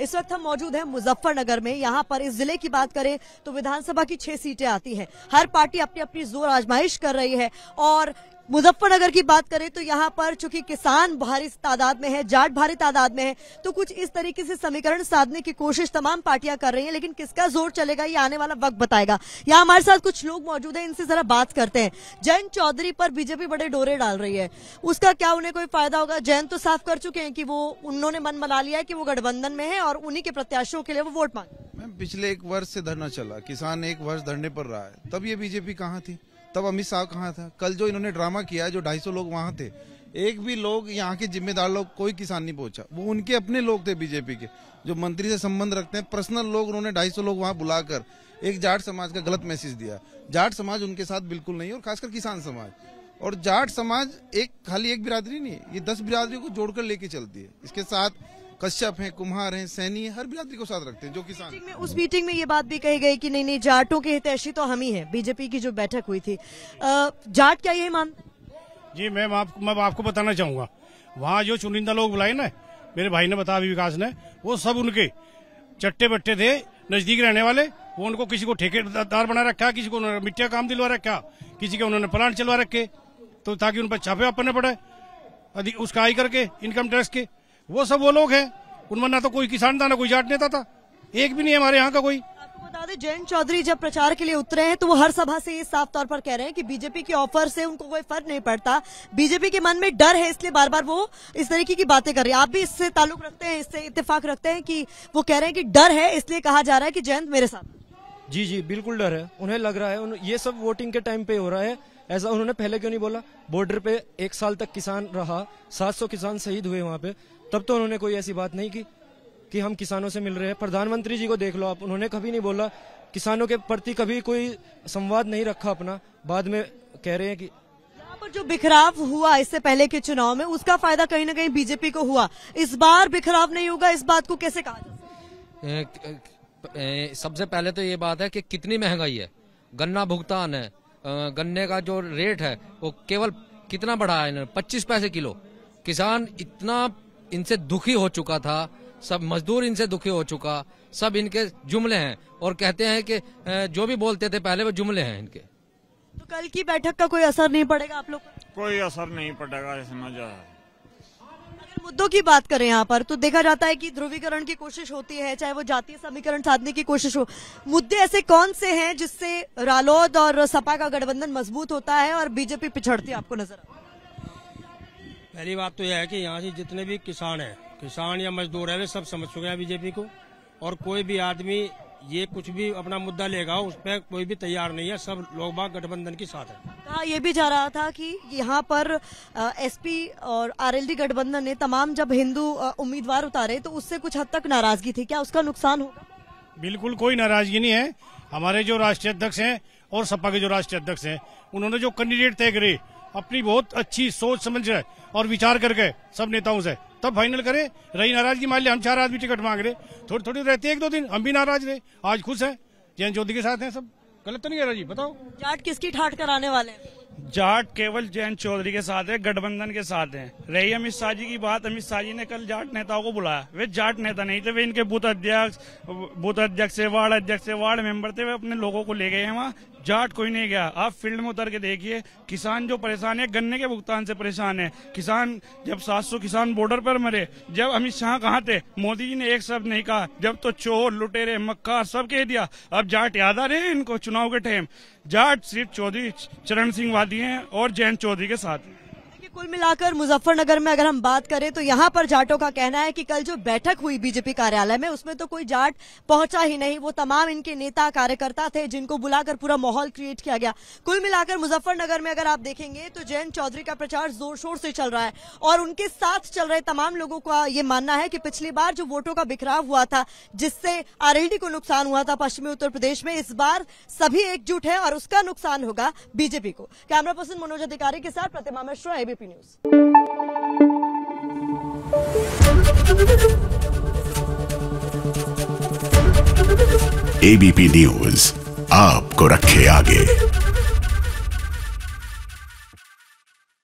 इस वक्त हम मौजूद हैं मुजफ्फरनगर में यहाँ पर इस जिले की बात करें तो विधानसभा की छह सीटें आती हैं हर पार्टी अपनी अपनी जोर आजमाइश कर रही है और मुजफ्फरनगर की बात करें तो यहाँ पर चूंकि किसान भारी तादाद में है जाट भारी तादाद में है तो कुछ इस तरीके से समीकरण साधने की कोशिश तमाम पार्टियां कर रही हैं लेकिन किसका जोर चलेगा ये आने वाला वक्त बताएगा यहाँ हमारे साथ कुछ लोग मौजूद हैं इनसे जरा बात करते हैं जयंत चौधरी पर बीजेपी बड़े डोरे डाल रही है उसका क्या उन्हें कोई फायदा होगा जयंत तो साफ कर चुके हैं कि वो उन्होंने मन बना लिया है कि वो गठबंधन में है और उन्हीं के प्रत्याशियों के लिए वो वोट मांग पिछले एक वर्ष से धरना चला किसान एक वर्ष धरने पर रहा है तब ये बीजेपी कहाँ थी तब अमित शाह कहाँ था कल जो इन्होंने ड्रामा किया जो ढाई लोग वहाँ थे एक भी लोग यहाँ के जिम्मेदार लोग कोई किसान नहीं पहुंचा वो उनके अपने लोग थे बीजेपी के जो मंत्री से संबंध रखते हैं पर्सनल लोग उन्होंने 250 लोग वहाँ बुलाकर एक जाट समाज का गलत मैसेज दिया जाट समाज उनके साथ बिल्कुल नहीं और खासकर किसान समाज और जाट समाज एक खाली एक बिरादरी नहीं ये दस बिरादरी को जोड़कर लेके चलती है इसके साथ कश्यप हैं कुम्हार हैं सैनी है हर बिरादरी को साथ रखते हैं जो किसान में उस मीटिंग में ये बात भी कही गई कि नहीं नहीं जाटों के हितैषी तो हम ही हैं बीजेपी की जो बैठक हुई थी जाट क्या ये मान जी मैम आप, मैं आपको बताना चाहूंगा वहाँ जो चुनिंदा लोग बुलाए ना मेरे भाई ने बताया विकास ने वो सब उनके चट्टे बट्टे थे नजदीक रहने वाले वो उनको किसी को ठेकेदार बना रखा किसी को मिट्टिया काम दिलवा रखा किसी के उन्होंने प्लांट चलवा रखे तो ताकि उन पर छापे पड़ने पड़े उसका आई करके इनकम टैक्स के वो सब वो लोग हैं उनमें ना तो कोई किसान था ना कोई जाट नेता था एक भी नहीं हमारे यहाँ का कोई आपको बता दें जयंत चौधरी जब प्रचार के लिए उतरे हैं तो वो हर सभा से ये साफ तौर पर कह रहे हैं कि बीजेपी के ऑफर से उनको कोई फर्क नहीं पड़ता बीजेपी के मन में डर है इसलिए बार बार वो इस तरीके की बातें कर रही है आप भी इससे ताल्लुक रखते हैं इससे इतफाक रखते हैं कि वो कह रहे हैं कि डर है इसलिए कहा जा रहा है कि जयंत मेरे साथ जी जी बिल्कुल डर है उन्हें लग रहा है उन, ये सब वोटिंग के टाइम पे हो रहा है ऐसा उन्होंने पहले क्यों नहीं बोला बॉर्डर पे एक साल तक किसान रहा 700 किसान शहीद हुए वहां पे तब तो उन्होंने कोई ऐसी बात नहीं की कि हम किसानों से मिल रहे हैं प्रधानमंत्री जी को देख लो आप उन्होंने कभी नहीं बोला किसानों के प्रति कभी कोई संवाद नहीं रखा अपना बाद में कह रहे हैं कि जो बिखराव हुआ इससे पहले के चुनाव में उसका फायदा कहीं ना कहीं बीजेपी को हुआ इस बार बिखराव नहीं होगा इस बात को कैसे कहा सबसे पहले तो ये बात है कि कितनी महंगाई है गन्ना भुगतान है गन्ने का जो रेट है वो केवल कितना बढ़ा है पच्चीस पैसे किलो किसान इतना इनसे दुखी हो चुका था सब मजदूर इनसे दुखी हो चुका सब इनके जुमले हैं और कहते हैं कि जो भी बोलते थे पहले वो जुमले हैं इनके तो कल की बैठक का कोई असर नहीं पड़ेगा आप लोग कोई असर नहीं पड़ेगा इसमें मुद्दों की बात करें यहाँ पर तो देखा जाता है कि ध्रुवीकरण की कोशिश होती है चाहे वो जातीय समीकरण साधने की कोशिश हो मुद्दे ऐसे कौन से हैं जिससे रालोद और सपा का गठबंधन मजबूत होता है और बीजेपी पिछड़ती आपको नजर पहली बात तो यह है कि यहाँ से जितने भी किसान हैं किसान या मजदूर है वे सब समझ चुके हैं बीजेपी को और कोई भी आदमी ये कुछ भी अपना मुद्दा लेगा उस पर कोई भी तैयार नहीं है सब लोग बाग गठबंधन के साथ है कहा ये भी जा रहा था कि यहाँ पर एसपी और आरएलडी गठबंधन ने तमाम जब हिंदू उम्मीदवार उतारे तो उससे कुछ हद तक नाराजगी थी क्या उसका नुकसान होगा बिल्कुल कोई नाराजगी नहीं है हमारे जो राष्ट्रीय अध्यक्ष है और सपा के जो राष्ट्रीय अध्यक्ष है उन्होंने जो कैंडिडेट तय करे अपनी बहुत अच्छी सोच समझ और विचार करके सब नेताओं से तब फाइनल करें रही नाराजगी मान लिया हम चार आदमी टिकट मांग रहे थोड़ी थोड़ी रहती है एक दो दिन हम भी नाराज रहे आज खुश है जैन ज्योति के साथ हैं सब गलत तो नहीं कह रहा जी बताओ जाट किसकी ठाट कराने वाले जाट केवल जैन चौधरी के साथ है गठबंधन के साथ है रही अमित शाह जी की बात अमित शाह जी ने कल जाट नेताओं को बुलाया वे जाट नेता नहीं थे वे इनके बूथ अध्यक्ष बूथ अध्यक्ष से वार्ड अध्यक्ष से वार्ड मेंबर थे वे अपने लोगों को ले गए हैं वहाँ जाट कोई नहीं गया आप फील्ड में उतर के देखिए किसान जो परेशान है गन्ने के भुगतान से परेशान है किसान जब 700 किसान बॉर्डर पर मरे जब अमित शाह कहाँ थे मोदी जी ने एक शब्द नहीं कहा जब तो चोर लुटेरे मक्का सब कह दिया अब जाट याद आ रहे हैं इनको चुनाव के टाइम जाट सिर्फ चौधरी चरण सिंह वादी हैं और जयंत चौधरी के साथ हैं कुल मिलाकर मुजफ्फरनगर में अगर हम बात करें तो यहाँ पर जाटों का कहना है कि कल जो बैठक हुई बीजेपी कार्यालय में उसमें तो कोई जाट पहुंचा ही नहीं वो तमाम इनके नेता कार्यकर्ता थे जिनको बुलाकर पूरा माहौल क्रिएट किया गया कुल मिलाकर मुजफ्फरनगर में अगर आप देखेंगे तो जयंत चौधरी का प्रचार जोर शोर से चल रहा है और उनके साथ चल रहे तमाम लोगों का ये मानना है कि पिछली बार जो वोटों का बिखराव हुआ था जिससे आरएलडी को नुकसान हुआ था पश्चिमी उत्तर प्रदेश में इस बार सभी एकजुट है और उसका नुकसान होगा बीजेपी को कैमरा पर्सन मनोज अधिकारी के साथ Pratima Mishra ABP TRP news ABP news आपको रखे आगे